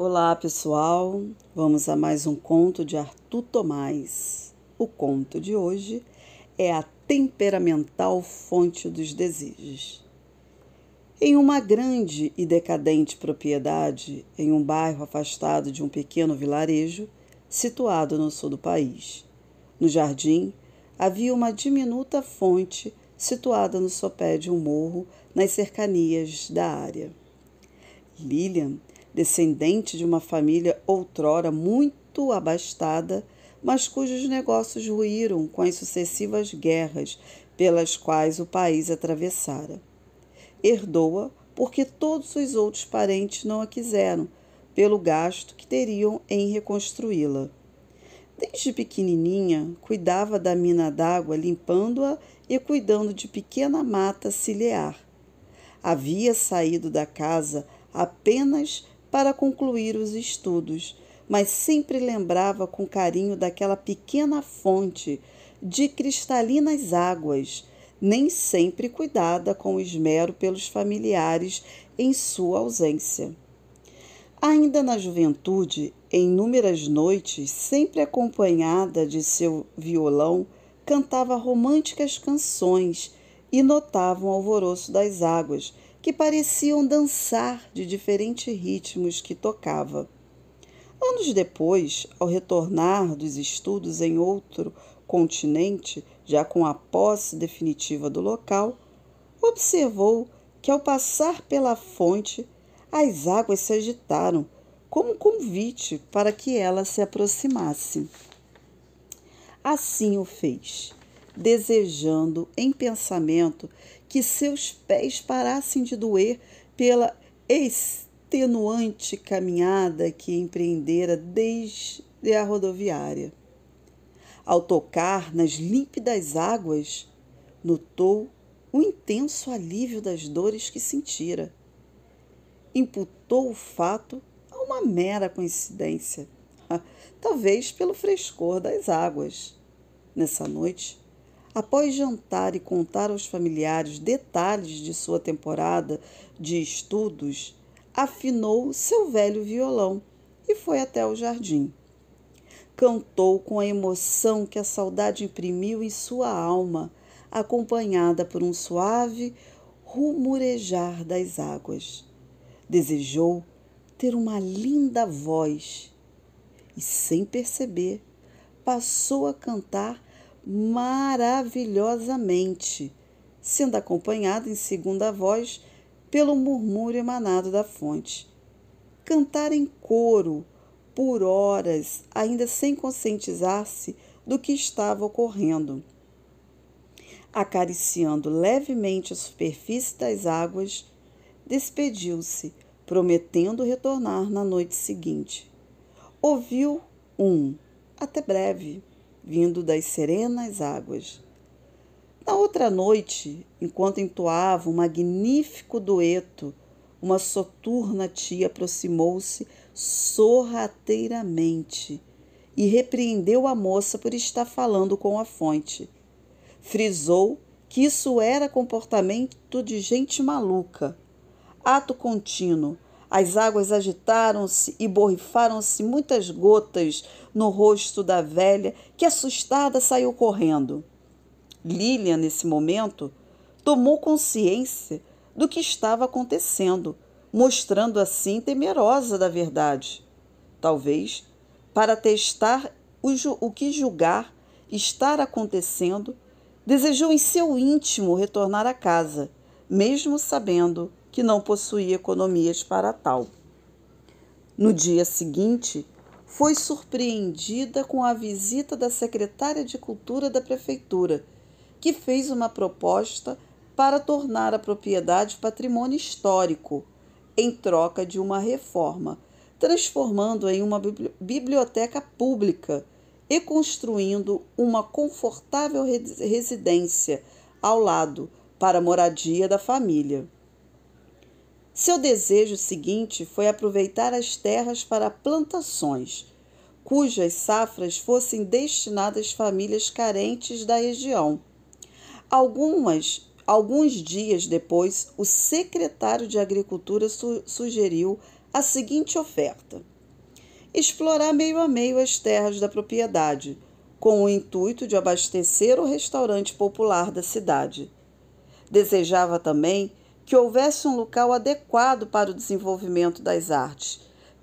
Olá pessoal, vamos a mais um conto de Arthur Tomás. O conto de hoje é A Temperamental Fonte dos Desejos. Em uma grande e decadente propriedade, em um bairro afastado de um pequeno vilarejo, situado no sul do país, no jardim havia uma diminuta fonte situada no sopé de um morro nas cercanias da área. Lilian descendente de uma família outrora muito abastada, mas cujos negócios ruíram com as sucessivas guerras pelas quais o país atravessara. Herdou-a porque todos os outros parentes não a quiseram, pelo gasto que teriam em reconstruí-la. Desde pequenininha, cuidava da mina d'água, limpando-a e cuidando de pequena mata ciliar. Havia saído da casa apenas para concluir os estudos, mas sempre lembrava com carinho daquela pequena fonte de cristalinas águas, nem sempre cuidada com esmero pelos familiares em sua ausência. Ainda na juventude, em inúmeras noites, sempre acompanhada de seu violão, cantava românticas canções e notava o alvoroço das águas que pareciam dançar de diferentes ritmos que tocava. Anos depois, ao retornar dos estudos em outro continente, já com a posse definitiva do local, observou que ao passar pela fonte, as águas se agitaram como convite para que ela se aproximasse. Assim o fez desejando em pensamento que seus pés parassem de doer pela extenuante caminhada que empreendera desde a rodoviária. Ao tocar nas límpidas águas, notou o intenso alívio das dores que sentira. Imputou o fato a uma mera coincidência, talvez pelo frescor das águas. Nessa noite, Após jantar e contar aos familiares detalhes de sua temporada de estudos, afinou seu velho violão e foi até o jardim. Cantou com a emoção que a saudade imprimiu em sua alma, acompanhada por um suave rumorejar das águas. Desejou ter uma linda voz e, sem perceber, passou a cantar maravilhosamente, sendo acompanhado em segunda voz pelo murmúrio emanado da fonte. Cantar em coro, por horas, ainda sem conscientizar-se do que estava ocorrendo. Acariciando levemente a superfície das águas, despediu-se, prometendo retornar na noite seguinte. Ouviu um até breve vindo das serenas águas. Na outra noite, enquanto entoava um magnífico dueto, uma soturna tia aproximou-se sorrateiramente e repreendeu a moça por estar falando com a fonte. Frisou que isso era comportamento de gente maluca, ato contínuo, as águas agitaram-se e borrifaram-se muitas gotas no rosto da velha, que assustada saiu correndo. Lilian, nesse momento, tomou consciência do que estava acontecendo, mostrando assim temerosa da verdade. Talvez para testar o, o que julgar estar acontecendo, desejou em seu íntimo retornar à casa, mesmo sabendo que não possuía economias para tal. No dia seguinte, foi surpreendida com a visita da secretária de Cultura da Prefeitura, que fez uma proposta para tornar a propriedade patrimônio histórico, em troca de uma reforma, transformando-a em uma biblioteca pública e construindo uma confortável residência ao lado para a moradia da família. Seu desejo seguinte foi aproveitar as terras para plantações, cujas safras fossem destinadas famílias carentes da região. Algumas Alguns dias depois, o secretário de Agricultura su sugeriu a seguinte oferta: explorar meio a meio as terras da propriedade, com o intuito de abastecer o restaurante popular da cidade. Desejava também que houvesse um local adequado para o desenvolvimento das artes,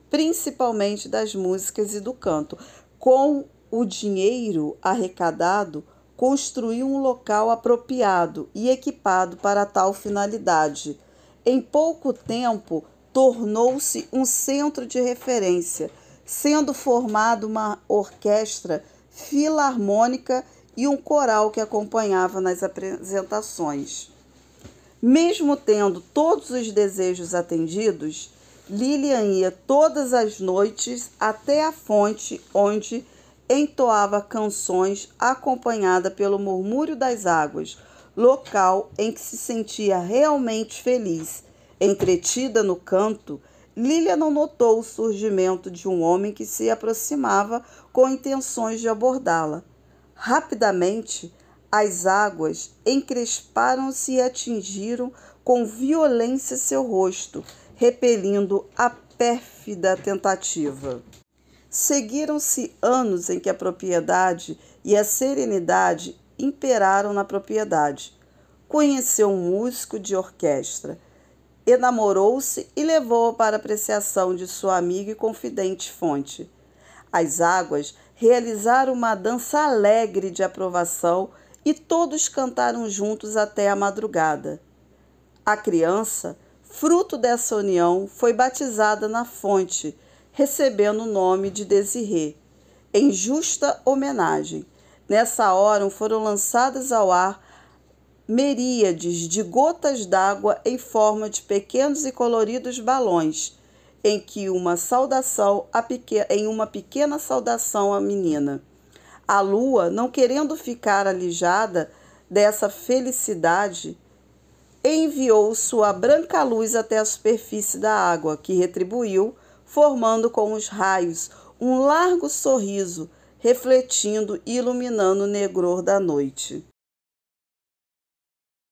principalmente das músicas e do canto. Com o dinheiro arrecadado, construir um local apropriado e equipado para tal finalidade. Em pouco tempo, tornou-se um centro de referência, sendo formada uma orquestra filarmônica e um coral que acompanhava nas apresentações. Mesmo tendo todos os desejos atendidos, Lilian ia todas as noites até a fonte onde entoava canções acompanhada pelo murmúrio das águas, local em que se sentia realmente feliz. Entretida no canto, Lilian não notou o surgimento de um homem que se aproximava com intenções de abordá-la. Rapidamente, as águas encresparam-se e atingiram com violência seu rosto, repelindo a pérfida tentativa. Seguiram-se anos em que a propriedade e a serenidade imperaram na propriedade. Conheceu um músico de orquestra, enamorou-se e levou o para apreciação de sua amiga e confidente Fonte. As águas realizaram uma dança alegre de aprovação e todos cantaram juntos até a madrugada. A criança, fruto dessa união, foi batizada na fonte, recebendo o nome de Desirê, em justa homenagem. Nessa hora foram lançadas ao ar meríades de gotas d'água em forma de pequenos e coloridos balões, em que uma saudação a pequena em uma pequena saudação à menina. A lua, não querendo ficar alijada dessa felicidade, enviou sua branca luz até a superfície da água, que retribuiu, formando com os raios um largo sorriso, refletindo e iluminando o negror da noite.